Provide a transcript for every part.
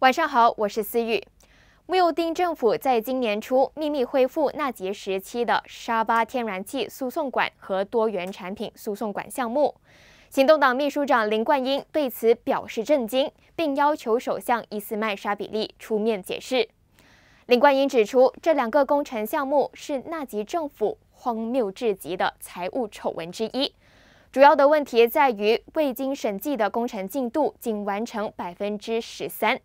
晚上好，我是思雨。穆尤丁政府在今年初秘密恢复纳吉时期的沙巴天然气输送管和多元产品输送管项目，行动党秘书长林冠英对此表示震惊，并要求首相伊斯麦沙比利出面解释。林冠英指出，这两个工程项目是纳吉政府荒谬至极的财务丑闻之一。主要的问题在于，未经审计的工程进度仅完成百分之十三，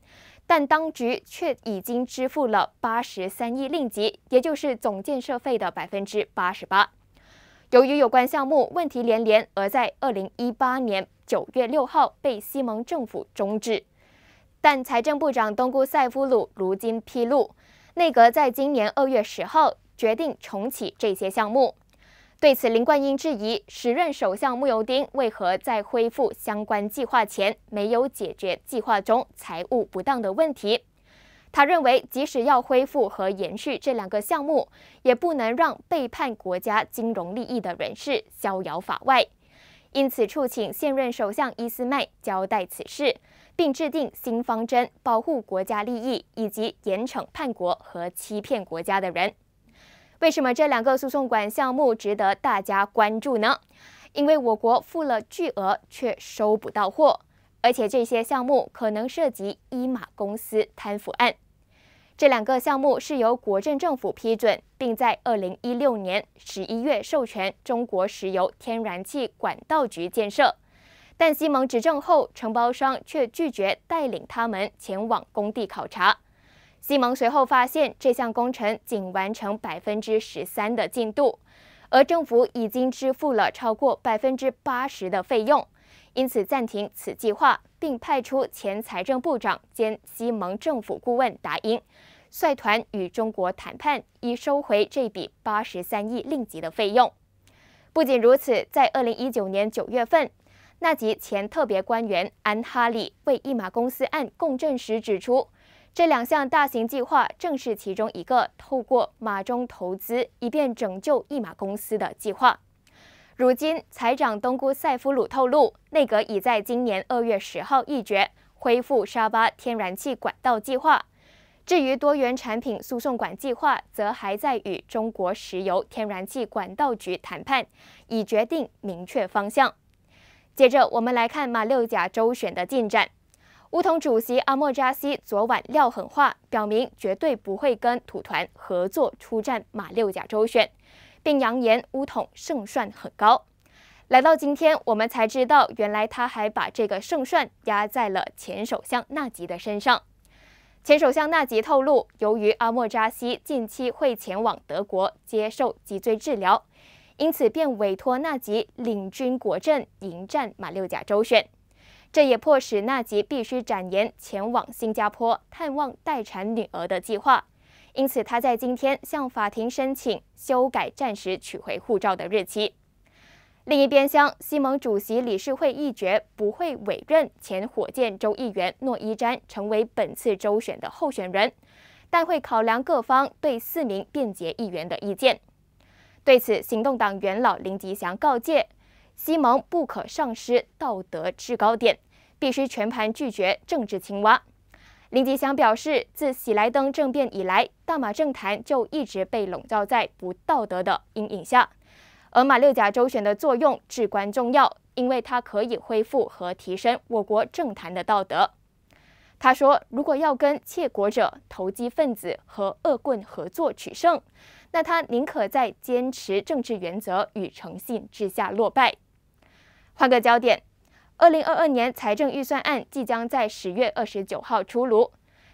但当局却已经支付了八十三亿令吉，也就是总建设费的百分之八十八。由于有关项目问题连连，而在二零一八年九月六号被西蒙政府终止。但财政部长东姑塞夫鲁如今披露，内阁在今年二月十号决定重启这些项目。对此，林冠英质疑时任首相慕尤丁为何在恢复相关计划前没有解决计划中财务不当的问题。他认为，即使要恢复和延续这两个项目，也不能让背叛国家金融利益的人士逍遥法外。因此，促请现任首相伊斯麦交代此事，并制定新方针，保护国家利益以及严惩叛国和欺骗国家的人。为什么这两个诉讼管项目值得大家关注呢？因为我国付了巨额却收不到货，而且这些项目可能涉及一马公司贪腐案。这两个项目是由国政政府批准，并在二零一六年十一月授权中国石油天然气管道局建设，但西蒙执政后，承包商却拒绝带领他们前往工地考察。西蒙随后发现，这项工程仅完成百分之十三的进度，而政府已经支付了超过百分之八十的费用，因此暂停此计划，并派出前财政部长兼西蒙政府顾问达英，率团与中国谈判，以收回这笔八十三亿令吉的费用。不仅如此，在二零一九年九月份，纳吉前特别官员安哈利为一马公司案供证时指出。这两项大型计划正是其中一个透过马中投资以便拯救一马公司的计划。如今，财长东姑塞夫鲁透露，内阁已在今年二月十号一决恢复沙巴天然气管道计划。至于多元产品输送管计划，则还在与中国石油天然气管道局谈判，以决定明确方向。接着，我们来看马六甲州选的进展。乌统主席阿莫扎西昨晚撂狠话，表明绝对不会跟土团合作出战马六甲州选，并扬言乌统胜算很高。来到今天，我们才知道，原来他还把这个胜算压在了前首相纳吉的身上。前首相纳吉透露，由于阿莫扎西近期会前往德国接受脊椎治疗，因此便委托纳吉领军国阵迎战马六甲州选。这也迫使纳吉必须展言前往新加坡探望待产女儿的计划，因此他在今天向法庭申请修改暂时取回护照的日期。另一边厢，西盟主席理事会议决不会委任前火箭州议员诺伊詹成为本次州选的候选人，但会考量各方对四名便捷议员的意见。对此，行动党元老林吉祥告诫。西蒙不可丧失道德制高点，必须全盘拒绝政治青蛙。林吉祥表示，自喜莱登政变以来，大马政坛就一直被笼罩在不道德的阴影下，而马六甲周旋的作用至关重要，因为它可以恢复和提升我国政坛的道德。他说，如果要跟窃国者、投机分子和恶棍合作取胜，那他宁可在坚持政治原则与诚信之下落败。换个焦点，二零二二年财政预算案即将在十月二十九号出炉。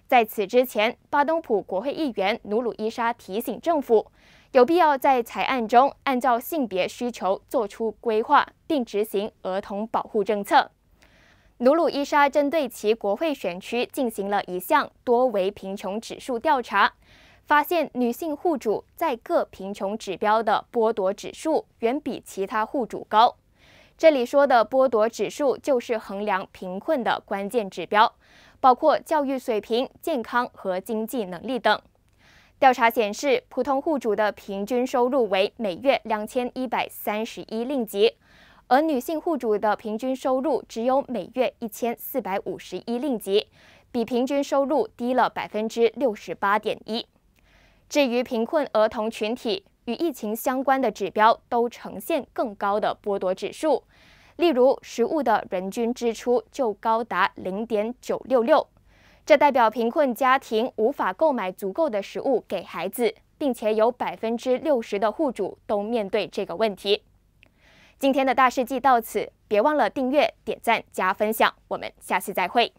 在此之前，巴东普国会议员努鲁伊莎提醒政府，有必要在草案中按照性别需求做出规划，并执行儿童保护政策。努鲁伊莎针对其国会选区进行了一项多维贫穷指数调查，发现女性户主在各贫穷指标的剥夺指数远比其他户主高。这里说的剥夺指数就是衡量贫困的关键指标，包括教育水平、健康和经济能力等。调查显示，普通户主的平均收入为每月两千一百三十一令吉，而女性户主的平均收入只有每月一千四百五十一令吉，比平均收入低了百分之六十八点一。至于贫困儿童群体，与疫情相关的指标都呈现更高的剥夺指数，例如食物的人均支出就高达零点九六六，这代表贫困家庭无法购买足够的食物给孩子，并且有百分之六十的户主都面对这个问题。今天的大事记到此，别忘了订阅、点赞、加分享，我们下次再会。